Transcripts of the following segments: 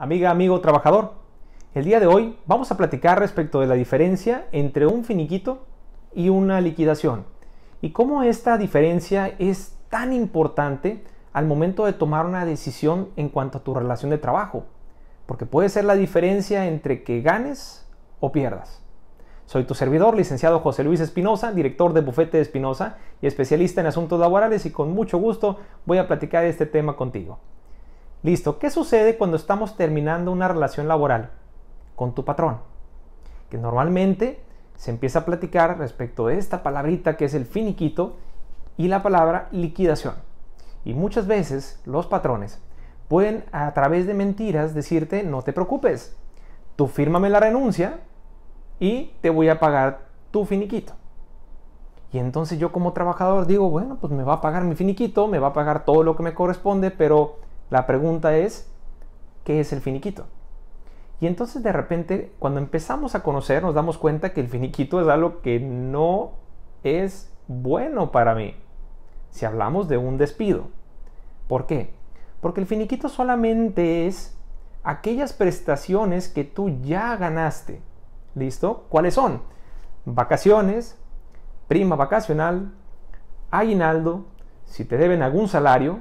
Amiga, amigo, trabajador, el día de hoy vamos a platicar respecto de la diferencia entre un finiquito y una liquidación y cómo esta diferencia es tan importante al momento de tomar una decisión en cuanto a tu relación de trabajo, porque puede ser la diferencia entre que ganes o pierdas. Soy tu servidor, licenciado José Luis Espinosa, director de Bufete Espinosa y especialista en asuntos laborales y con mucho gusto voy a platicar este tema contigo. Listo, ¿qué sucede cuando estamos terminando una relación laboral con tu patrón? Que normalmente se empieza a platicar respecto de esta palabrita que es el finiquito y la palabra liquidación. Y muchas veces los patrones pueden a través de mentiras decirte no te preocupes, tú fírmame la renuncia y te voy a pagar tu finiquito. Y entonces yo como trabajador digo, bueno, pues me va a pagar mi finiquito, me va a pagar todo lo que me corresponde, pero la pregunta es, ¿qué es el finiquito? Y entonces de repente, cuando empezamos a conocer, nos damos cuenta que el finiquito es algo que no es bueno para mí. Si hablamos de un despido. ¿Por qué? Porque el finiquito solamente es aquellas prestaciones que tú ya ganaste. ¿Listo? ¿Cuáles son? Vacaciones, prima vacacional, aguinaldo, si te deben algún salario,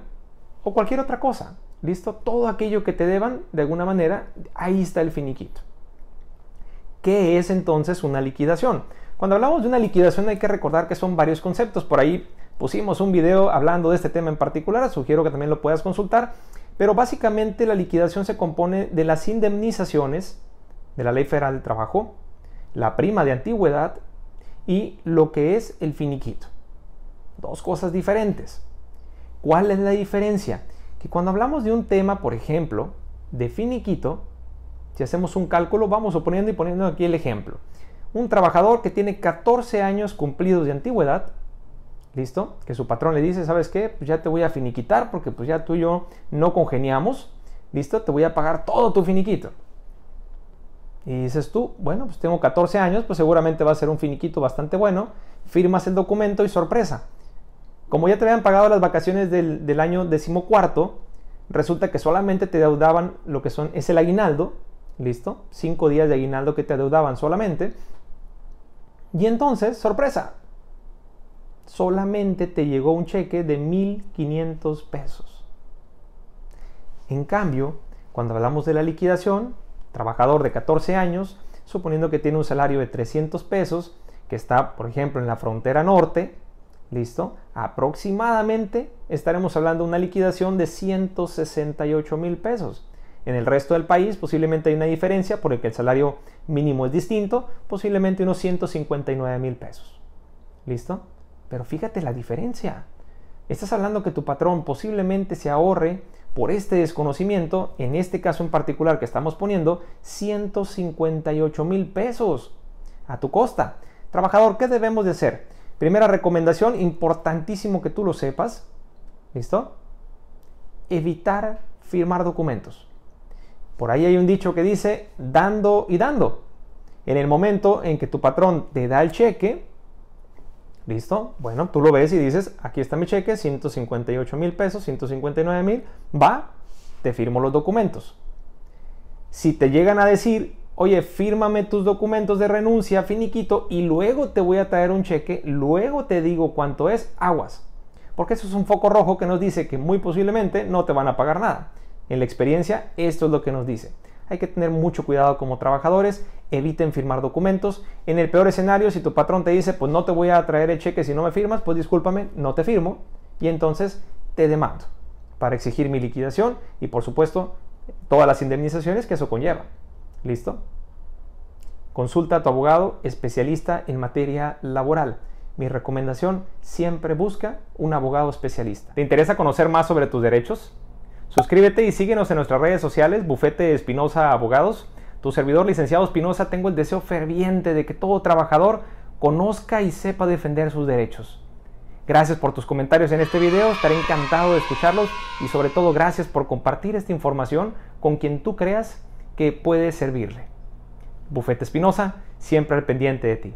o cualquier otra cosa. ¿Listo? Todo aquello que te deban, de alguna manera, ahí está el finiquito. ¿Qué es entonces una liquidación? Cuando hablamos de una liquidación hay que recordar que son varios conceptos. Por ahí pusimos un video hablando de este tema en particular, sugiero que también lo puedas consultar. Pero básicamente la liquidación se compone de las indemnizaciones de la Ley Federal del Trabajo, la prima de antigüedad y lo que es el finiquito. Dos cosas diferentes. ¿Cuál es la diferencia? Que cuando hablamos de un tema, por ejemplo, de finiquito, si hacemos un cálculo, vamos suponiendo y poniendo aquí el ejemplo. Un trabajador que tiene 14 años cumplidos de antigüedad, ¿listo? Que su patrón le dice, ¿sabes qué? Pues ya te voy a finiquitar porque pues ya tú y yo no congeniamos, ¿listo? Te voy a pagar todo tu finiquito. Y dices tú, bueno, pues tengo 14 años, pues seguramente va a ser un finiquito bastante bueno. Firmas el documento y sorpresa, como ya te habían pagado las vacaciones del, año decimocuarto, resulta que solamente te deudaban lo que son, es el aguinaldo, ¿listo? Cinco días de aguinaldo que te adeudaban solamente. Y entonces, sorpresa, solamente te llegó un cheque de 1.500 pesos. En cambio, cuando hablamos de la liquidación, trabajador de 14 años, suponiendo que tiene un salario de 300 pesos, que está, por ejemplo, en la frontera norte, ¿listo? aproximadamente estaremos hablando de una liquidación de 168 mil pesos. En el resto del país posiblemente hay una diferencia por el que el salario mínimo es distinto, posiblemente unos 159 mil pesos. ¿Listo? Pero fíjate la diferencia. Estás hablando que tu patrón posiblemente se ahorre por este desconocimiento, en este caso en particular que estamos poniendo, 158 mil pesos a tu costa. Trabajador, ¿qué debemos de hacer? Primera recomendación, importantísimo que tú lo sepas, ¿listo? Evitar firmar documentos. Por ahí hay un dicho que dice dando y dando. En el momento en que tu patrón te da el cheque, ¿listo? Bueno, tú lo ves y dices, aquí está mi cheque, 158 mil pesos, 159 mil, va, te firmo los documentos. Si te llegan a decir oye, fírmame tus documentos de renuncia, finiquito, y luego te voy a traer un cheque, luego te digo cuánto es, aguas. Porque eso es un foco rojo que nos dice que muy posiblemente no te van a pagar nada. En la experiencia, esto es lo que nos dice. Hay que tener mucho cuidado como trabajadores, eviten firmar documentos. En el peor escenario, si tu patrón te dice, pues no te voy a traer el cheque si no me firmas, pues discúlpame, no te firmo. Y entonces te demando para exigir mi liquidación y por supuesto todas las indemnizaciones que eso conlleva. ¿Listo? Consulta a tu abogado especialista en materia laboral. Mi recomendación, siempre busca un abogado especialista. ¿Te interesa conocer más sobre tus derechos? Suscríbete y síguenos en nuestras redes sociales, Bufete Espinosa Abogados. Tu servidor licenciado Espinosa, tengo el deseo ferviente de que todo trabajador conozca y sepa defender sus derechos. Gracias por tus comentarios en este video, estaré encantado de escucharlos y sobre todo gracias por compartir esta información con quien tú creas que puede servirle. Bufete Espinosa, siempre al pendiente de ti.